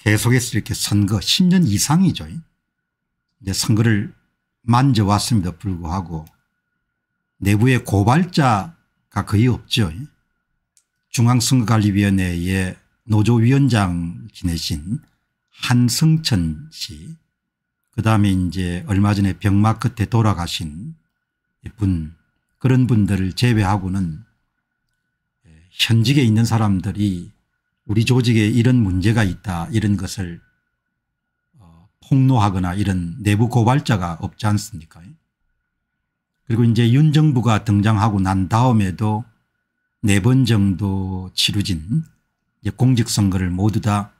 계속해서 이렇게 선거 10년 이상이죠. 이제 선거를 만져왔음에도 불구하고 내부에 고발자가 거의 없죠. 중앙선거관리위원회의 노조위원장 지내신 한성천 씨, 그 다음에 이제 얼마 전에 병마 끝에 돌아가신 분, 그런 분들을 제외하고는 현직에 있는 사람들이 우리 조직에 이런 문제가 있다 이런 것을 어, 폭로하거나 이런 내부 고발자가 없지 않습니까 그리고 이제 윤 정부가 등장하고 난 다음에도 네 번 정도 치루진 공직선거를 모두 다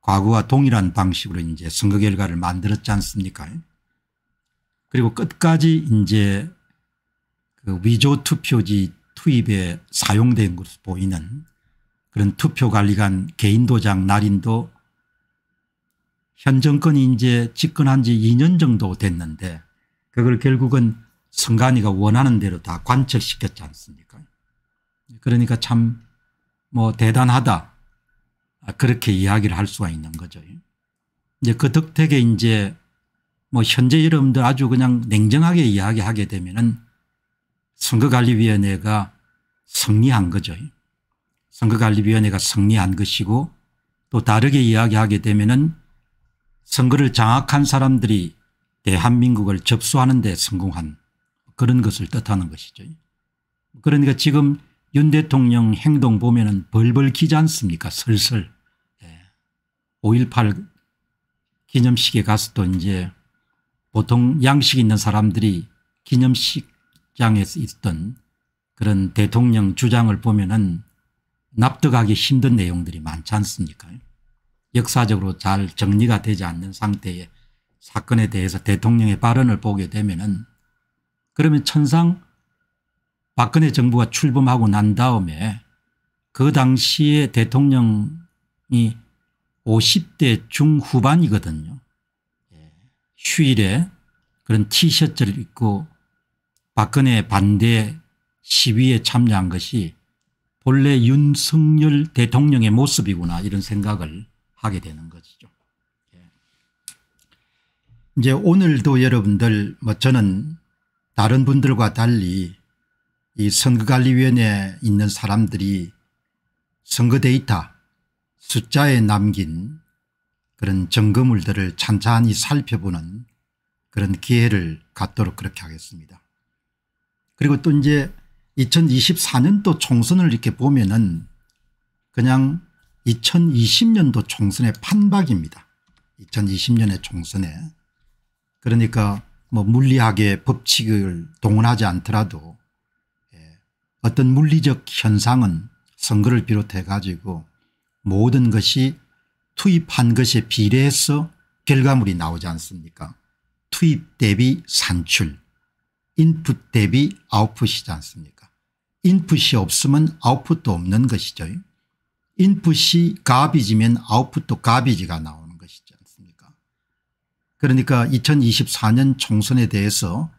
과거와 동일한 방식으로 이제 선거 결과를 만들었지 않습니까 그리고 끝까지 이제 그 위조 투표지 투입에 사용된 것으로 보이는 그런 투표관리관 개인도장 날인도 현 정권이 이제 집권한 지 2년 정도 됐는데 그걸 결국은 선관위가 원하는 대로 다 관철시켰지 않습니까 그러니까 참 뭐 대단하다 아, 그렇게 이야기를 할 수가 있는 거죠. 이제 그 덕택에 이제 뭐 현재 여러분들 아주 그냥 냉정하게 이야기하게 되면은 선거관리위원회가 승리한 거죠. 선거관리위원회가 승리한 것이고 또 다르게 이야기하게 되면은 선거를 장악한 사람들이 대한민국을 접수하는 데 성공한 그런 것을 뜻하는 것이죠. 그러니까 지금 윤 대통령 행동 보면은 벌벌 기지 않습니까 슬슬. 5.18 예. 기념식에 가서 또 이제 보통 양식 있는 사람들이 기념식장에 서 있던 그런 대통령 주장을 보면은 납득하기 힘든 내용들이 많지 않습니까 역사적으로 잘 정리가 되지 않는 상태의 사건에 대해서 대통령의 발언을 보게 되면 은 그러면 천상 박근혜 정부가 출범하고 난 다음에 그 당시에 대통령이 50대 중후반이거든요. 예. 휴일에 그런 티셔츠를 입고 박근혜 반대 시위에 참여한 것이 본래 윤석열 대통령의 모습이구나 이런 생각을 하게 되는 것이죠. 예. 이제 오늘도 여러분들 뭐 저는 다른 분들과 달리 이 선거관리위원회에 있는 사람들이 선거 데이터 숫자에 남긴 그런 점검물들을 찬찬히 살펴보는 그런 기회를 갖도록 그렇게 하겠습니다. 그리고 또 이제 2024년도 총선을 이렇게 보면은 그냥 2020년도 총선의 판박입니다. 2020년의 총선에 그러니까 뭐 물리학의 법칙을 동원하지 않더라도 예, 어떤 물리적 현상은 선거를 비롯해 가지고 모든 것이 투입한 것에 비례해서 결과물이 나오지 않습니까 투입 대비 산출 인풋 대비 아웃풋이지 않습니까 인풋이 없으면 아웃풋도 없는 것이죠. 인풋이 가비지면 아웃풋도 가비지가 나오는 것이지 않습니까 그러니까 2024년 총선에 대해서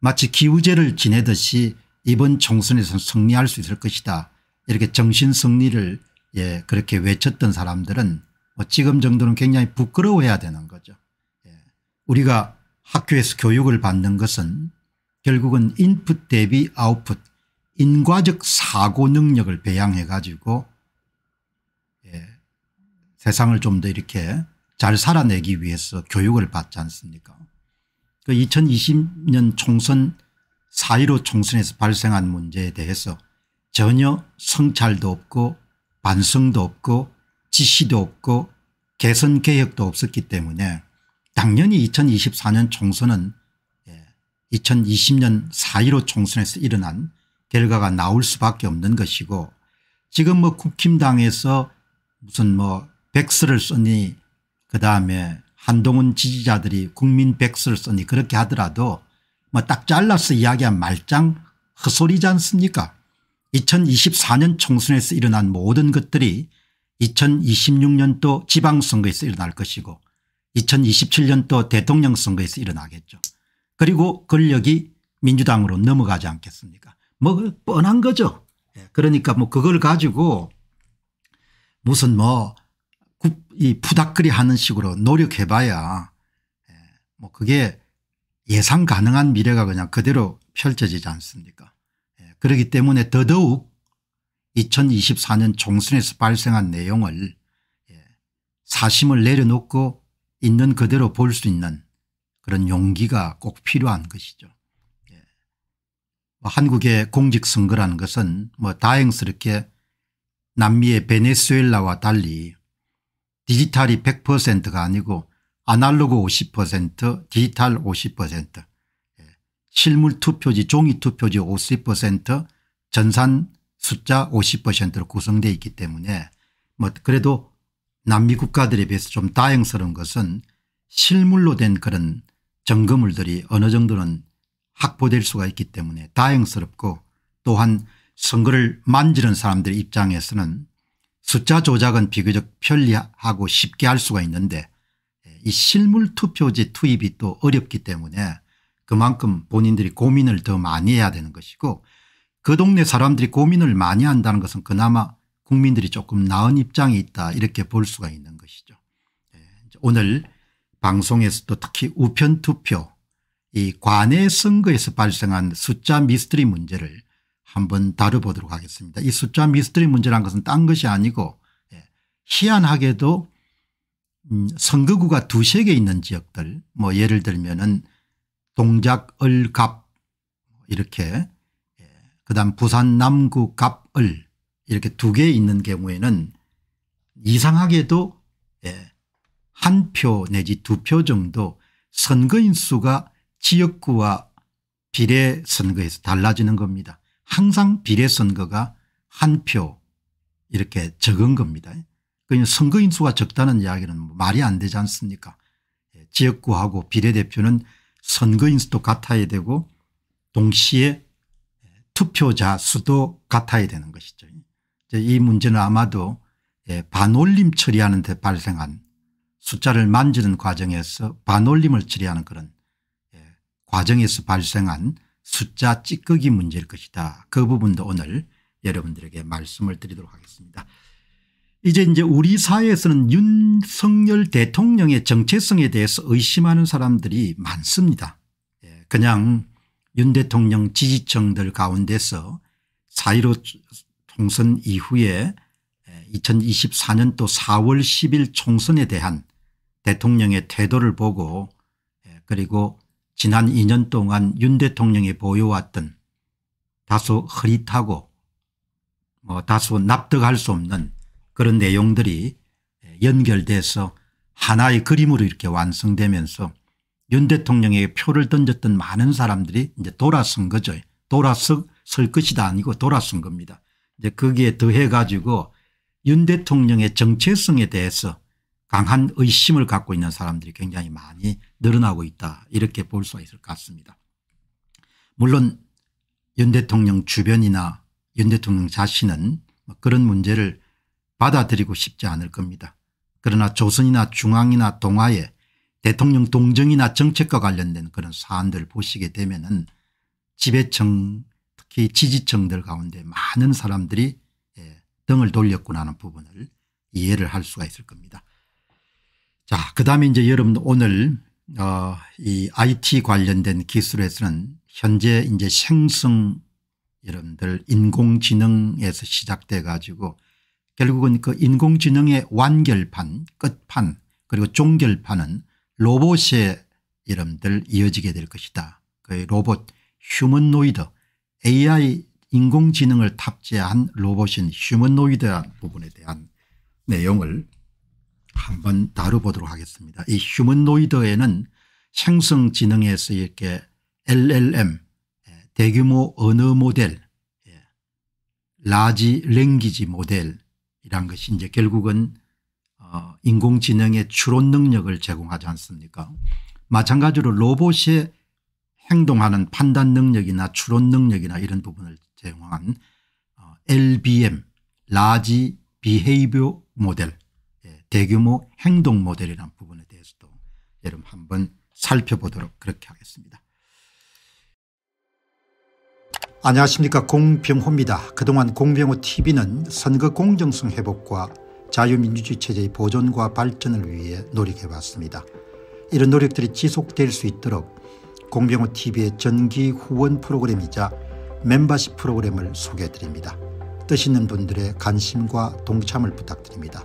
마치 기우제를 지내듯이 이번 총선에서 승리할 수 있을 것이다 이렇게 정신 승리를 예 그렇게 외쳤던 사람들은 뭐 지금 정도는 굉장히 부끄러워해야 되는 거죠. 예. 우리가 학교에서 교육을 받는 것은 결국은 인풋 대비 아웃풋 인과적 사고 능력을 배양해 가지고 예, 세상을 좀 더 이렇게 잘 살아내기 위해서 교육을 받지 않습니까 그 2020년 총선 4.15 총선에서 발생한 문제에 대해서 전혀 성찰도 없고 반성도 없고 지시도 없고 개선 개혁도 없었기 때문에 당연히 2024년 총선은 2020년 예, 4.15 총선에서 일어난 결과가 나올 수밖에 없는 것이고 지금 뭐 국힘당에서 무슨 뭐 백서를 쓰니 그다음에 한동훈 지지자들이 국민 백서를 쓰니 그렇게 하더라도 뭐 딱 잘라서 이야기한 말짱 헛소리지 않습니까 2024년 총선에서 일어난 모든 것들이 2026년도 지방선거에서 일어날 것이고 2027년도 대통령 선거에서 일어나겠죠. 그리고 권력이 민주당으로 넘어가지 않겠습니까 뭐 그 뻔한 거죠. 예, 그러니까 뭐 그걸 가지고 무슨 뭐이푸닥거리 하는 식으로 노력해 봐야 예, 뭐 그게 예상 가능한 미래가 그냥 그대로 펼쳐지지 않습니까 예, 그렇기 때문에 더더욱 2024년 총선에서 발생한 내용을 사심을 내려놓고 있는 그대로 볼 수 있는 그런 용기가 꼭 필요한 것이죠. 한국의 공직선거라는 것은 뭐 다행스럽게 남미의 베네수엘라와 달리 디지털이 100%가 아니고 아날로그 50% 디지털 50% 예, 실물 투표지 종이 투표지 50% 전산 숫자 50%로 구성되어 있기 때문에 뭐 그래도 남미 국가들에 비해서 좀 다행스러운 것은 실물로 된 그런 점검물들이 어느 정도는 확보될 수가 있기 때문에 다행스럽고 또한 선거를 만지는 사람들 입장에서는 숫자 조작은 비교적 편리하고 쉽게 할 수가 있는데 예, 이 실물 투표지 투입이 또 어렵기 때문에 그만큼 본인들이 고민을 더 많이 해야 되는 것이고 그 동네 사람들이 고민을 많이 한다는 것은 그나마 국민들이 조금 나은 입장이 있다 이렇게 볼 수가 있는 것이죠. 예, 오늘 방송에서도 특히 우편투표 이관외 선거에서 발생한 숫자 미스터리 문제를 한번 다뤄보도록 하겠습니다. 이 숫자 미스터리 문제란 것은 딴 것이 아니고 예, 희한하게도 음 선거구가 두세 개 있는 지역들 뭐 예를 들면 은 동작 을갑 이렇게 예, 그다음 부산 남구 갑을 이렇게 두 개 있는 경우에는 이상하게도 예, 한표 내지 두 표 정도 선거인 수가 지역구와 비례 선거에서 달라지는 겁니다. 항상 비례 선거가 한 표 이렇게 적은 겁니다. 그러니까 선거인 수가 적다는 이야기는 뭐 말이 안 되지 않습니까 예, 지역구하고 비례대표는 선거인 수도 같아야 되고 동시에 투표자 수도 같아야 되는 것이죠. 이 문제는 아마도 예, 반올림 처리하는 데 발생한 숫자를 만지는 과정에서 반올림을 처리하는 그런 과정에서 발생한 숫자 찌꺼기 문제일 것이다. 그 부분도 오늘 여러분들에게 말씀을 드리도록 하겠습니다. 이제 이제 우리 사회에서는 윤석열 대통령의 정체성에 대해서 의심하는 사람들이 많습니다. 예, 그냥 윤 대통령 지지층들 가운데서 사1 5 총선 이후에 2024년도 4월 10일 총선에 대한 대통령의 태도를 보고 예, 그리고 지난 2년 동안 윤 대통령이 보여왔던 다소 흐릿하고 뭐 다소 납득할 수 없는 그런 내용들이 연결돼서 하나의 그림으로 이렇게 완성되면서 윤 대통령에게 표를 던졌던 많은 사람들이 이제 돌아선 거죠. 돌아설 것이다 아니고 돌아선 겁니다. 이제 거기에 더해 가지고 윤 대통령의 정체성에 대해서 강한 의심을 갖고 있는 사람들이 굉장히 많이 늘어나고 있다 이렇게 볼 수가 있을 것 같습니다. 물론 윤 대통령 주변이나 윤 대통령 자신은 뭐 그런 문제를 받아들이고 싶지 않을 겁니다. 그러나 조선이나 중앙이나 동아에 대통령 동정이나 정책과 관련된 그런 사안들을 보시게 되면 은 지배층 특히 지지층들 가운데 많은 사람들이 예, 등을 돌렸구나 하는 부분을 이해를 할 수가 있을 겁니다. 자, 그 다음에 이제 여러분 오늘 어, 이 IT 관련된 기술에서는 현재 이제 생성 여러분들 인공지능에서 시작돼 가지고 결국은 그 인공지능의 완결판 끝판 그리고 종결판은 로봇의이름들 이어지게 될 것이다. 그 로봇 휴먼노이드 AI 인공지능을 탑재한 로봇인 휴먼노이드한 부분에 대한 내용을 한번 다뤄보도록 하겠습니다. 이 휴먼노이드에는 생성지능에서 이렇게 LLM 예, 대규모 언어 모델 예, 라지 랭귀지 모델이란 것이 이제 결국은 어, 인공지능의 추론 능력을 제공하지 않습니까 마찬가지로 로봇의 행동하는 판단 능력이나 추론 능력이나 이런 부분을 제공한 어, LBM 라지 비헤이비 모델 대규모 행동 모델이라는 부분에 대해서도 여러분 한번 살펴보도록 그렇게 하겠습니다. 안녕하십니까 공병호입니다. 그동안 공병호 tv는 선거 공정성 회복과 자유민주주의 체제의 보존과 발전을 위해 노력해왔습니다. 이런 노력들이 지속될 수 있도록 공병호 tv의 전기 후원 프로그램이자 멤버십 프로그램을 소개해드립니다. 뜻 있는 분들의 관심과 동참을 부탁드립니다.